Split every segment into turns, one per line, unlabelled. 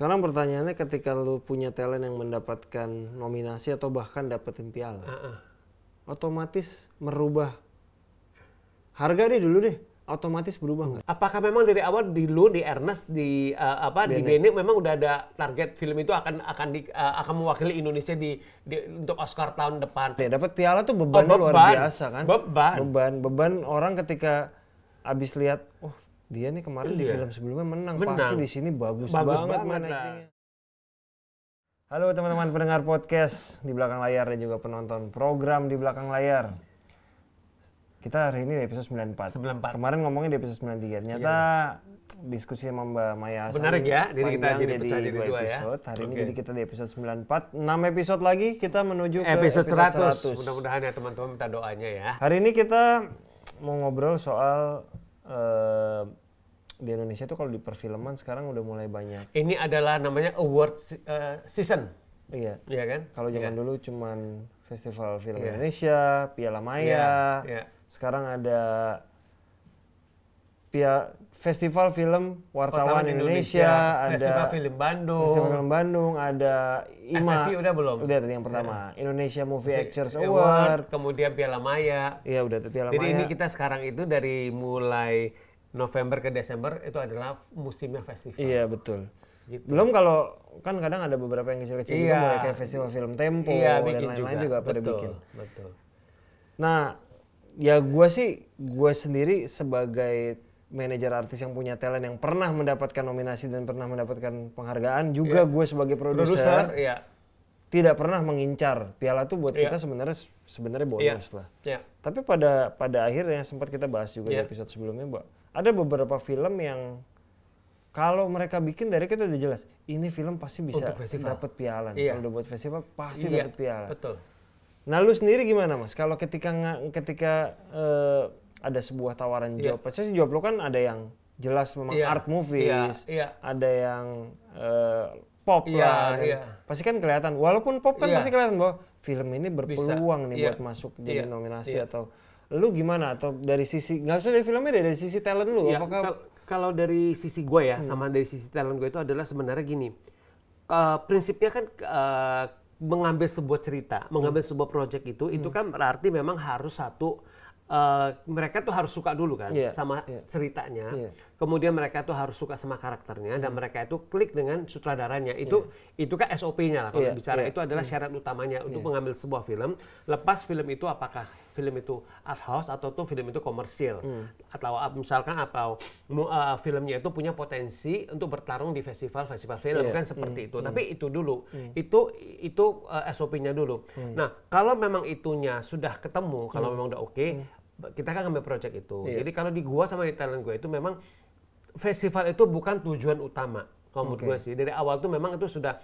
Sekarang pertanyaannya ketika lu punya talent yang mendapatkan nominasi atau bahkan dapetin piala, uh -uh. otomatis merubah harga deh dulu deh, otomatis
berubah nggak? Apakah memang dari awal di lu di Ernest di uh, apa Bene. di Bene memang udah ada target film itu akan akan di, uh, akan mewakili Indonesia di, di untuk Oscar tahun
depan? Ya dapat piala tuh oh, beban, oh, beban luar biasa kan? Beban. Beban beban orang ketika abis lihat, oh dia nih kemarin iya. di film sebelumnya menang, menang. pasti di sini bagus, bagus banget, banget mana Halo teman-teman pendengar podcast di belakang layar dan juga penonton program di belakang layar. Kita hari ini di episode 94. 94. Kemarin ngomongnya di episode 93. Ternyata iya. diskusi sama Mbak Maya Benar ya, jadi kita jadi, jadi pecah jadi dua ya. episode. Ya? Hari okay. ini jadi kita di episode 94. 6 episode lagi kita menuju episode ke episode 100. 100. Mudah-mudahan
ya teman-teman minta doanya ya.
Hari ini kita mau ngobrol soal uh, di Indonesia tuh kalau di perfilman sekarang udah mulai banyak.
Ini adalah namanya award uh, season.
Iya. Iya kan? Kalau zaman yeah. dulu cuman Festival Film yeah. Indonesia, Piala Maya. Yeah. Yeah. Sekarang ada pihak festival film wartawan, Indonesia, Indonesia, ada festival film Bandung, festival film Bandung, ada IMA, FFV udah belum? Udah tadi yang pertama, Indonesia Movie Actors Award, Award,
kemudian Piala Maya. Iya udah tuh Piala Jadi Maya. Jadi ini kita sekarang itu dari mulai November ke Desember itu adalah musimnya festival. Iya
betul. Gitu. Belum kalau kan kadang ada beberapa yang kecil-kecil iya. juga mulai kayak festival film Tempo iya, dan lain-lain juga. juga pada bikin. Betul. Nah, ya gue sih gue sendiri sebagai manajer artis yang punya talent yang pernah mendapatkan nominasi dan pernah mendapatkan penghargaan juga yeah. gue sebagai produser yeah. tidak pernah mengincar piala tuh buat yeah. kita sebenarnya sebenarnya bonus yeah. lah yeah. tapi pada pada akhirnya sempat kita bahas juga yeah. di iya. episode sebelumnya mbak ada beberapa film yang kalau mereka bikin dari kita udah jelas ini film pasti bisa dapat piala yeah. kalau udah buat festival pasti yeah. dapat piala betul nah lu sendiri gimana mas kalau ketika ketika uh, ada sebuah tawaran yeah. job. Pasti job lo kan ada yang jelas memang yeah. art movies, yeah. Yeah. ada yang uh, pop yeah, lah. Yeah. Pasti kan kelihatan. Walaupun pop kan yeah. pasti kelihatan bahwa film ini berpeluang Bisa. nih yeah. buat masuk jadi yeah. nominasi yeah. atau lu gimana atau dari sisi nggak usah dari filmnya deh
dari sisi talent lu yeah. apakah kalau dari sisi gue ya hmm. sama dari sisi talent gue itu adalah sebenarnya gini uh, prinsipnya kan uh, mengambil sebuah cerita, hmm. mengambil sebuah project itu, hmm. itu kan berarti memang harus satu Uh, mereka tuh harus suka dulu kan yeah. sama yeah. ceritanya, yeah. kemudian mereka tuh harus suka sama karakternya dan hmm. mereka itu klik dengan sutradaranya. Itu yeah. itu kan SOP-nya lah kalau yeah. bicara yeah. itu adalah hmm. syarat utamanya iya. untuk mengambil sebuah film. Lepas film itu apakah film itu art house atau tuh film itu komersil mm. atau ah, misalkan atau uh, filmnya itu punya potensi untuk bertarung di festival-festival film yeah. kan seperti mm. itu. Mm. Tapi itu dulu hmm. itu itu uh, eh, SOP-nya dulu. Nah kalau memang itunya sudah ketemu kalau memang udah oke. Okay, kita kan ngambil project itu. Yeah. Jadi kalau di gua sama di talent gua itu memang festival itu bukan tujuan utama kalau menurut okay. gua sih. Dari awal tuh memang itu sudah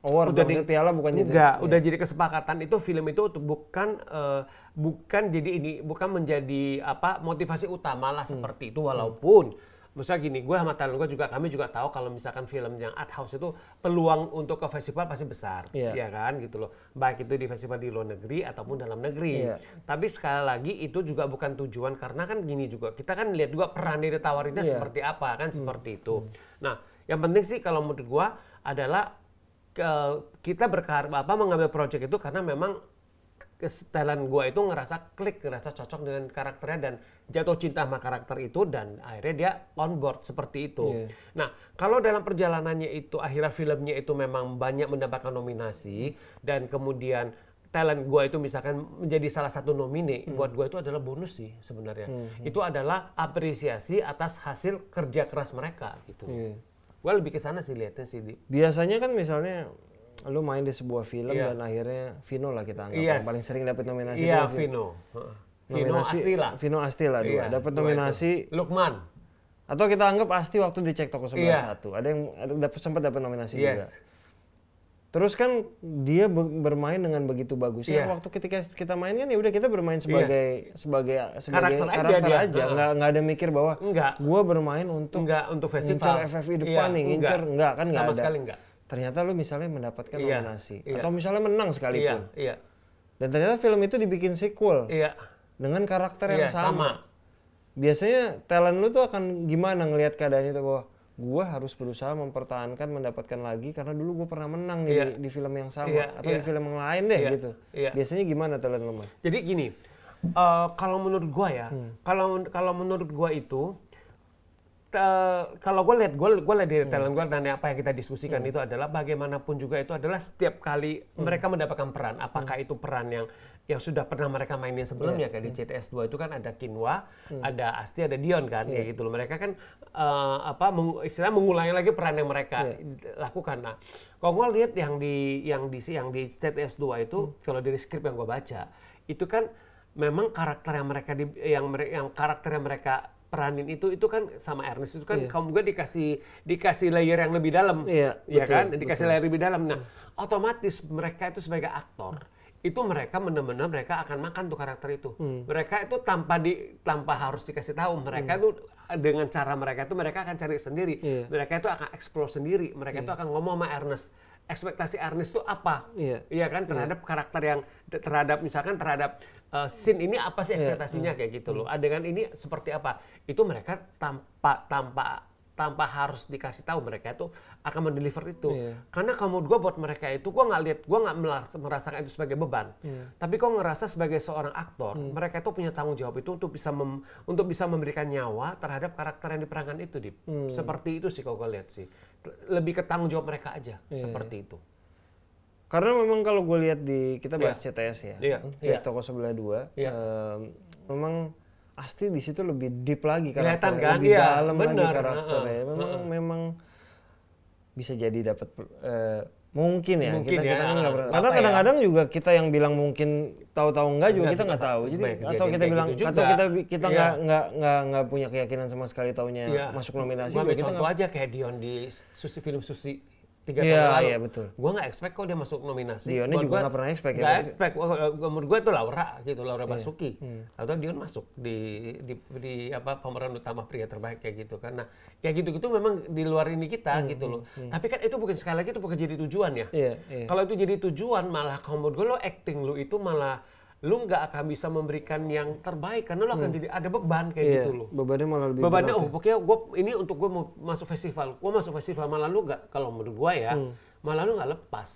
Award udah di, ya, piala bukan enggak, jadi enggak, udah iya. jadi kesepakatan itu film itu bukan uh, bukan jadi ini bukan menjadi apa motivasi utama lah hmm. seperti itu walaupun hmm Maksudnya gini, gue sama talent gue juga, kami juga tahu kalau misalkan film yang art house itu peluang untuk ke festival pasti besar, yeah. ya iya kan gitu loh. Baik itu di festival di luar negeri ataupun dalam negeri. Yeah. Tapi sekali lagi itu juga bukan tujuan karena kan gini juga, kita kan lihat juga peran yang ditawarinnya yeah. seperti apa kan hmm. seperti itu. Hmm. Nah, yang penting sih kalau menurut gue adalah ke, kita berkar apa mengambil project itu karena memang Kesetelan gue itu ngerasa klik, ngerasa cocok dengan karakternya dan jatuh cinta sama karakter itu dan akhirnya dia on board seperti itu. Yeah. Nah, kalau dalam perjalanannya itu akhirnya filmnya itu memang banyak mendapatkan nominasi dan kemudian talent gue itu misalkan menjadi salah satu nomine hmm. buat gue itu adalah bonus sih sebenarnya hmm, hmm. itu adalah apresiasi atas hasil kerja keras mereka gitu yeah. gue lebih ke sana sih lihatnya sih
biasanya kan misalnya lu main di sebuah film yeah. dan akhirnya Vino lah kita anggap yes. yang paling sering dapat nominasi yeah, itu Vino. Vino Astila. Vino Astila dua. Yeah, dapat nominasi Lukman. Atau kita anggap Asti waktu dicek toko iya. sebelah yeah. satu. Ada yang dapat sempat dapat nominasi yes. juga. Terus kan dia bermain dengan begitu bagus Yeah. Waktu ketika kita main kan ya udah kita bermain iya. sebagai yeah. sebagai sebagai karakter, karakter aja, aja. nggak nggak ada mikir bahwa enggak. gua bermain untuk enggak untuk festival. Untuk FFI depan yeah. nih, enggak. enggak kan enggak Sama ada. sekali enggak ternyata lu misalnya mendapatkan iya, nominasi iya. atau misalnya menang sekalipun. Iya, iya. Dan ternyata film itu dibikin sequel. Iya. Dengan karakter iya, yang sama. sama. Biasanya talent lu tuh akan gimana ngelihat keadaan itu bahwa gua harus berusaha mempertahankan mendapatkan lagi karena dulu gua pernah menang nih di, iya. di film yang sama yeah, atau yeah. di iya. film yang lain deh yeah. gitu. Yeah. Biasanya gimana talent lu?
Jadi gini, uh, kalau menurut gua ya, hmm. kalau kalau menurut gua itu kalau gue lihat gue gue lihat dari hmm. talent gue dan apa yang kita diskusikan hmm. itu adalah bagaimanapun juga itu adalah setiap kali hmm. mereka mendapatkan peran apakah hmm. itu peran yang yang sudah pernah mereka mainin sebelumnya yeah. kayak di hmm. CTS 2 itu kan ada Kinwa, hmm. ada Asti, ada Dion kan yeah. kayak iya. gitu loh. Mereka kan uh, apa meng, istilahnya mengulangi lagi peran yang mereka yeah. lakukan. Nah, kalau gue lihat yang di yang di yang di CTS 2 itu hmm. kalau dari skrip yang gue baca itu kan memang karakter yang mereka di, yang yang karakter yang mereka peranin itu itu kan sama Ernest itu kan yeah. kamu juga dikasih dikasih layer yang lebih dalam yeah, ya iya betul, kan dikasih betul. layer lebih dalam nah iya. otomatis mereka itu sebagai aktor itu mereka benar-benar mereka akan makan tuh karakter itu hmm. mereka itu tanpa di tanpa harus dikasih tahu mereka hmm. tuh dengan cara mereka itu mereka akan cari sendiri yeah. mereka itu akan explore sendiri mereka yeah. itu akan ngomong sama Ernest ekspektasi Ernest tuh apa? Iya, iya kan terhadap yeah. karakter yang terhadap misalkan terhadap uh, scene ini apa sih iya. ekspektasinya yeah. kayak gitu loh. Hmm. Adegan ini seperti apa? Itu mereka tanpa tanpa tanpa harus dikasih tahu mereka itu akan mendeliver itu. Yeah. Karena kamu gua buat mereka itu gua nggak lihat gua nggak merasakan itu sebagai beban. Yeah. Tapi kau ngerasa sebagai seorang aktor mm. mereka itu punya tanggung jawab itu untuk bisa mem, untuk bisa memberikan nyawa terhadap karakter yang diperankan itu, Dip. Mm. Seperti itu sih kau lihat sih lebih ke tanggung jawab mereka aja yeah. Iya. seperti itu.
Karena memang kalau gue lihat di kita bahas yeah. CTS ya, yeah. yeah. toko sebelah dua, yeah. Iya. um, memang pasti di situ lebih deep lagi karena kan? lebih yeah. dalam Bener. lagi karakternya. Memang uh -huh. memang bisa jadi dapat uh, Mungkin ya, mungkin kita, ya. kita nggak pernah. Karena ya? kadang-kadang ya? juga kita yang bilang mungkin tahu-tahu enggak juga kita nggak tahu. Jadi atau kita bilang gitu atau kita kita iya. nggak enggak, nggak nggak nggak punya keyakinan sama sekali tahunya iya. masuk nominasi. Gue kita contoh gak...
aja kayak Dion di Susi film Susi tiga yeah, tahun lalu. Iya, betul. Gue nggak expect kok dia masuk nominasi. Dion juga nggak pernah expect ya. Gak expect. menurut gue itu Laura gitu, Laura iya. Basuki. Hmm. Atau Dion kan masuk di, di, di apa pemeran utama pria terbaik kayak gitu. Karena kayak gitu-gitu memang di luar ini kita hmm, gitu loh. Hmm, hmm. Tapi kan itu bukan sekali lagi itu bukan jadi tujuan ya. Yeah, yeah. Kalau itu jadi tujuan malah kalau menurut gue lo acting lo itu malah lu nggak akan bisa memberikan yang terbaik karena lu akan hmm. jadi ada beban kayak yeah. gitu lo
bebannya malah lebih bebannya oh ya.
pokoknya gue ini untuk gue mau masuk festival gue masuk festival malah lu nggak kalau menurut gue ya hmm. malah lu nggak lepas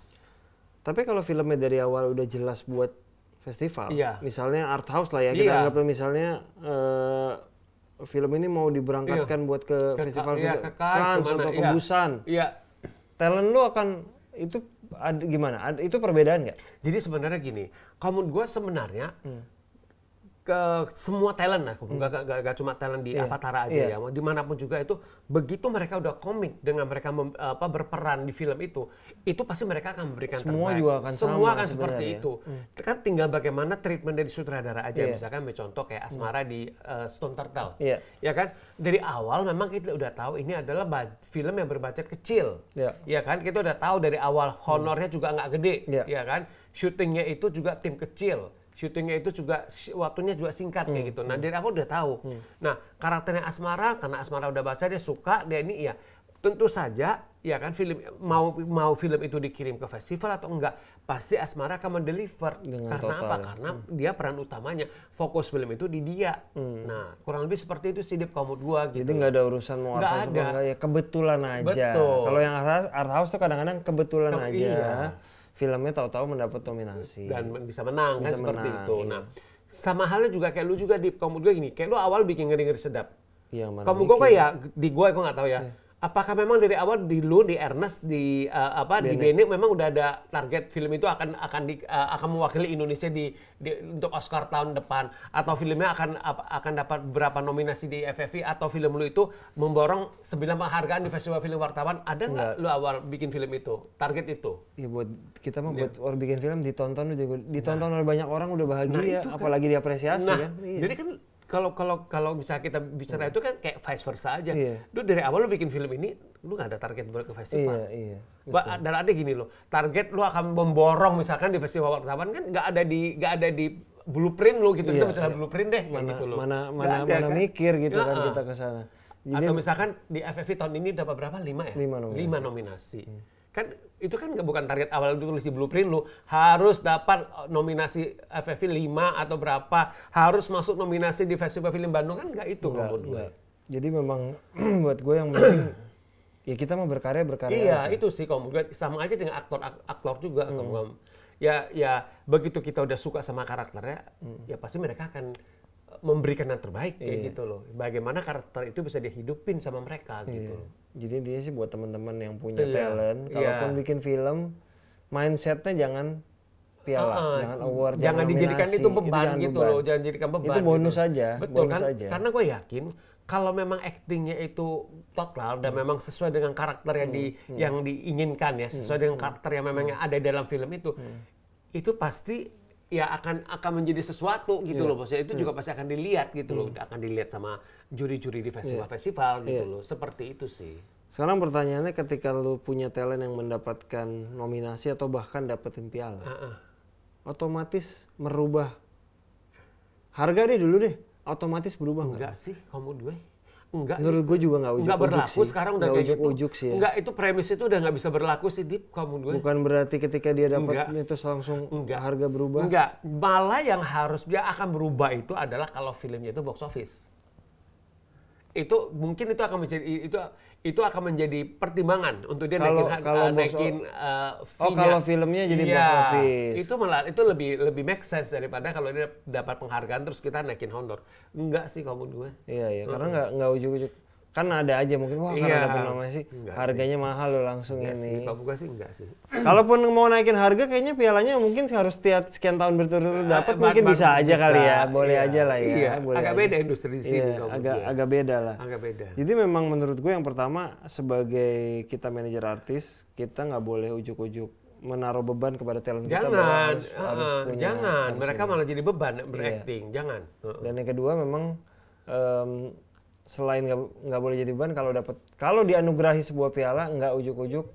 tapi kalau filmnya dari awal udah jelas buat festival yeah. misalnya art house lah ya kita yeah. anggapnya misalnya uh, film ini mau diberangkatkan yeah. buat ke, ke iya, festival, ke, festival. ke atau ke iya. Busan iya. talent lu akan itu Ad, gimana? Ad, itu perbedaan nggak? Jadi sebenarnya gini, kamu gue
sebenarnya hmm ke semua talent aku hmm. nggak hmm. gak, cuma talent di yeah. Avatar aja yeah. ya dimanapun juga itu begitu mereka udah komik dengan mereka mem, apa berperan di film itu itu pasti mereka akan memberikan semua terbaik. juga akan semua akan seperti itu hmm. kan tinggal bagaimana treatment dari sutradara aja yeah. misalkan contoh kayak Asmara hmm. di uh, Stone Turtle yeah. ya iya kan dari awal memang kita udah tahu ini adalah film yang berbudget kecil yeah. ya iya kan kita udah tahu dari awal honornya hmm. juga nggak gede yeah. ya iya kan syutingnya itu juga tim kecil syutingnya itu juga waktunya juga singkat hmm. kayak gitu. Nah, hmm. dari aku udah tahu. Hmm. Nah, karakternya Asmara karena Asmara udah baca dia suka, dia ini ya tentu saja ya kan film mau mau film itu dikirim ke festival atau enggak pasti Asmara akan mendeliver Dengan karena total. apa karena hmm. dia peran utamanya fokus film itu di dia hmm. nah kurang lebih seperti itu sidip kamu
dua gitu jadi nggak ada urusan mau nggak ada ya kebetulan aja kalau yang art house, art tuh kadang-kadang kebetulan oh, aja iya filmnya tahu-tahu mendapat nominasi dan bisa menang bisa kan seperti itu. Iya. Nah,
sama halnya juga kayak lu juga di kamu juga gini, kayak lu awal bikin ngeri-ngeri sedap.
Iya, kamu gue kayak
di gue gue nggak tahu ya. Iya apakah memang dari awal di lu di Ernest di uh, apa Bene. di Bene memang udah ada target film itu akan akan di, uh, akan mewakili Indonesia di, di untuk Oscar tahun depan atau filmnya akan akan dapat berapa nominasi di FFI atau film lu itu memborong sebilang penghargaan di Festival Film Wartawan ada nggak lu awal bikin film itu target itu
ya buat kita mau iya. buat orang bikin film ditonton juga ditonton nah. oleh banyak orang udah bahagia nah, kan. apalagi diapresiasi nah, kan iya. jadi
kan kalau kalau kalau misalnya kita bicara hmm. itu kan kayak vice versa aja. Iya. Lu dari awal lu bikin film ini, lu nggak ada target buat ke festival.
Iya, iya.
Dan ada gini loh, target lu akan memborong misalkan di festival wartawan kan nggak ada di nggak ada di blueprint lu gitu. Iya, kita bicara iya. blueprint deh mana, gitu loh. Mana mana ada, mana kan? mikir gitu nah, kan kita ke sana. Atau misalkan di FFI tahun ini dapat berapa? Lima ya? Lima nominasi. Lima nominasi. Hmm kan itu kan bukan target awal itu tulis di blueprint lu harus dapat eh, nominasi FFV 5 atau berapa harus masuk nominasi di Festival Film Bandung kan nggak itu enggak, gue.
Jadi memang buat gue yang penting ya kita mau berkarya berkarya. Iya aja.
itu sih kamu gue sama aja dengan aktor aktor juga hmm. Kamu, ya ya begitu kita udah suka sama
karakternya hmm. ya pasti mereka akan memberikan yang terbaik kayak iya. gitu loh.
Bagaimana karakter
itu bisa dihidupin sama mereka iya. gitu. Jadi intinya sih buat teman-teman yang punya iya. talent, iya. kalaupun iya. bikin film, mindsetnya jangan
piala, uh, jangan award, jangan, jangan dijadikan itu beban itu gitu beban. loh, jangan jadikan beban. Itu bonus gitu. Betul bonus kan? Aja. Karena gue yakin kalau memang aktingnya itu total dan hmm. memang sesuai dengan karakter yang hmm. di hmm. yang diinginkan ya, sesuai hmm. dengan hmm. karakter yang memang hmm. ada dalam film itu, hmm. itu pasti ya akan akan menjadi sesuatu gitu yeah. loh maksudnya itu yeah. juga hmm. pasti akan dilihat gitu mm. loh hmm. akan dilihat sama juri-juri di iya. festival-festival yeah. gitu yeah. loh seperti itu sih
sekarang pertanyaannya ketika lu punya talent yang mendapatkan nominasi atau bahkan dapetin piala uh -uh. otomatis merubah harga deh dulu deh otomatis berubah enggak enggak? sih kamu dua Enggak. Menurut gue juga enggak ujuk. ujuk berlaku sih. sekarang udah kayak ujuk, gitu. Ujuk sih ya. Enggak,
itu premis itu udah nggak bisa berlaku sih di kamu gue. Bukan
berarti ketika dia dapat itu langsung enggak. harga berubah. Enggak.
Malah yang harus dia akan berubah itu adalah kalau filmnya itu box office itu mungkin itu akan menjadi itu itu akan menjadi pertimbangan untuk dia kalo, naikin kalau uh, naikin uh, Oh, kalau filmnya jadi ya, box office. Itu malah itu lebih lebih make sense daripada kalau dia dapat penghargaan terus kita naikin honor. Enggak sih kamu dua
Iya, iya, hmm. karena enggak enggak ujung-ujung kan ada aja mungkin wah iya, ada penama sih harganya sih. mahal loh langsung enggak ini. Sih, Papua sih enggak sih. Kalaupun mau naikin harga kayaknya pialanya mungkin harus tiap sekian tahun berturut-turut eh, dapat eh, mungkin bisa aja bisa, kali ya, boleh iya, aja lah ya. Iya, boleh agak aja. beda industri di sini iya, agak agak beda lah. Agak beda. Jadi memang menurut gue yang pertama sebagai kita manajer artis, kita nggak boleh ujuk-ujuk menaruh beban kepada talent jangan, kita harus, uh, harus punya, jangan mereka ini. malah jadi beban berakting iya. jangan uh -uh. dan yang kedua memang um, selain nggak boleh jadi beban kalau dapat kalau dianugerahi sebuah piala nggak ujuk-ujuk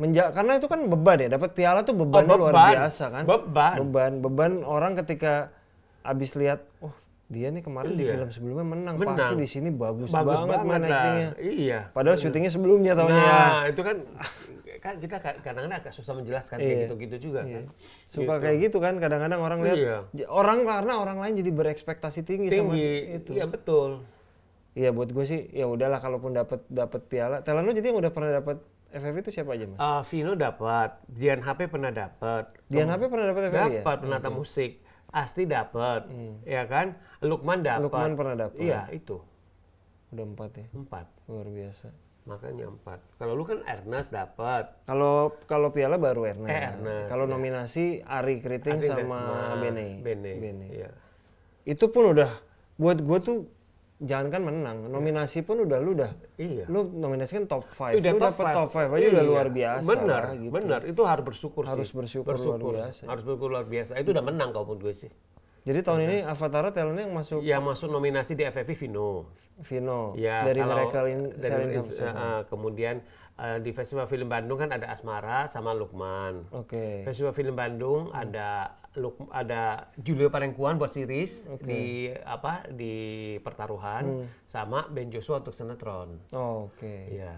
menja karena itu kan beban ya dapat piala tuh oh, beban, oh, beban. luar biasa kan beban beban beban orang ketika abis lihat oh dia nih kemarin iya. di film sebelumnya menang, menang. pasti di sini bagus, bagus banget, banget main iya padahal iya. syutingnya sebelumnya tahunnya ya. nah ya.
itu kan kan kita
kadang-kadang agak susah menjelaskan iya. kayak gitu-gitu juga iya. kan suka gitu. kayak gitu kan kadang-kadang orang lihat iya. orang karena orang lain jadi berekspektasi tinggi, tinggi. sama itu iya betul Iya buat gue sih ya udahlah kalaupun dapat dapat piala. Thailand lu jadi yang udah pernah dapat FF itu siapa aja mas? Uh, Vino
dapat, Dian HP pernah dapat. Dian HP pernah dapat FF ya? Dapat iya? penata okay. musik, Asti dapat, hmm. ya kan? Lukman dapat. Lukman pernah dapat. Iya
itu. Udah empat ya? Empat. Luar biasa. Makanya empat.
Kalau lu kan Ernest dapat.
Kalau kalau piala baru Ernest. Eh, Ernest kalau ya. nominasi Ari Kriting sama Bene. Bene. Bene. Ya. Itu pun udah buat gue tuh jangankan menang, iya. nominasi pun udah lu udah iya. lu nominasi kan top 5. Udah lu dapat five. top 5 aja iya. udah luar biasa. Benar, gitu. benar. Itu harus bersyukur harus sih. Harus Bersyukur bersyukur luar biasa. Harus
bersyukur luar biasa. Itu udah menang kau
pun gue sih. Jadi tahun ini iya. Avatar talentnya yang masuk Ya masuk nominasi di FFV Vino. Vino.
Ya, dari mereka in, dari, in uh, eh, kemudian uh, di Festival Film Bandung kan ada Asmara sama Lukman.
Oke. Okay. Festival
Film Bandung hmm. ada look ada Julio Parengkuan buat series okay. di apa di pertaruhan hmm. sama Ben Joshua untuk sinetron
Oh, Oke. Okay. Iya.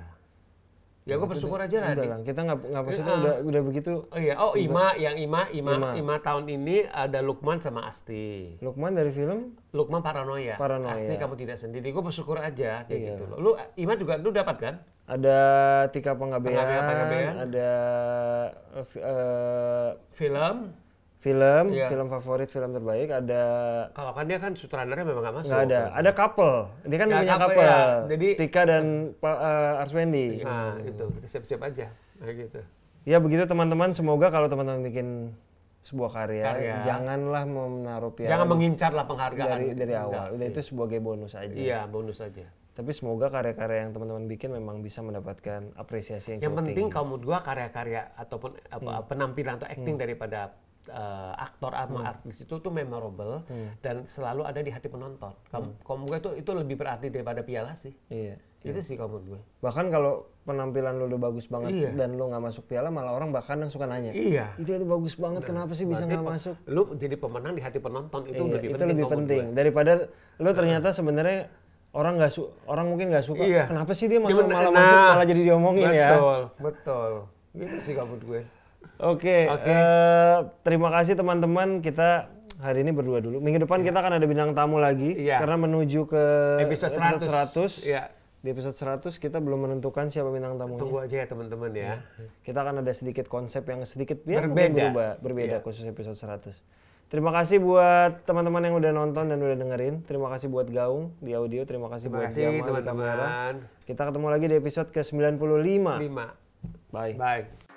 Ya, ya nah, gue bersyukur aja lah. Udah kita nggak nggak maksudnya uh, udah eh. udah begitu. Oh iya, oh Ima yang Ima Ima Ima, Ima
tahun ini ada Lukman sama
Asti. Lukman dari film? Lukman
Paranoia. Paranoia. Asti kamu tidak sendiri. Gue bersyukur aja kayak iya. gitu. Lu Ima juga lu dapat kan?
ada tiga Penggabean, ada uh, film film yeah. film favorit film terbaik ada kalau kan dia kan sutradaranya memang gak masuk gak ada kan. ada couple Ini kan punya couple, Ya. jadi Tika dan uh, Arswendi iya. nah gitu.
itu kita siap-siap aja kayak gitu
ya begitu teman-teman semoga kalau teman-teman bikin sebuah karya, karya. janganlah menaruh piala jangan mengincar lah penghargaan dari dari awal Udah itu sebagai bonus aja iya bonus aja tapi semoga karya-karya yang teman-teman bikin memang bisa mendapatkan apresiasi yang Yang penting
kamu dua karya-karya ataupun apa, hmm. penampilan atau acting hmm. daripada uh, aktor atau hmm. artis itu tuh memorable hmm. dan selalu ada di hati penonton. Kamu hmm. kamu gue itu itu lebih berarti daripada piala sih.
Iya. iya. Itu iya. sih kamu gue. Bahkan kalau penampilan lu udah bagus banget iya. dan lu nggak masuk piala malah orang bahkan yang suka nanya. Iya. Itu itu bagus banget nah, kenapa sih bisa nggak masuk? Lu jadi pemenang di hati penonton itu iya, lebih itu penting. lebih penting gue. daripada lu ternyata nah. sebenarnya orang nggak su orang mungkin nggak suka iya. kenapa sih dia masuk, malah nah, masuk malah jadi diomongin betul, ya betul
betul gitu sih kabut gue
Oke, okay, okay. uh, eh, terima kasih teman-teman. Kita hari ini berdua dulu. Minggu depan yeah. kita akan ada bintang tamu lagi yeah. karena menuju ke episode 100. Episode 100. Yeah. Di episode 100 kita belum menentukan siapa bintang tamunya. Tunggu aja ya teman-teman ya. Iya. Kita akan ada sedikit konsep yang sedikit ya, berbeda. berubah, berbeda yeah. khusus episode 100. Terima kasih buat teman-teman yang udah nonton dan udah dengerin. Terima kasih buat Gaung di audio. Terima kasih Terima buat kasih, Jamal teman-teman. Kita ketemu lagi di episode ke-95. 5. Bye. Bye.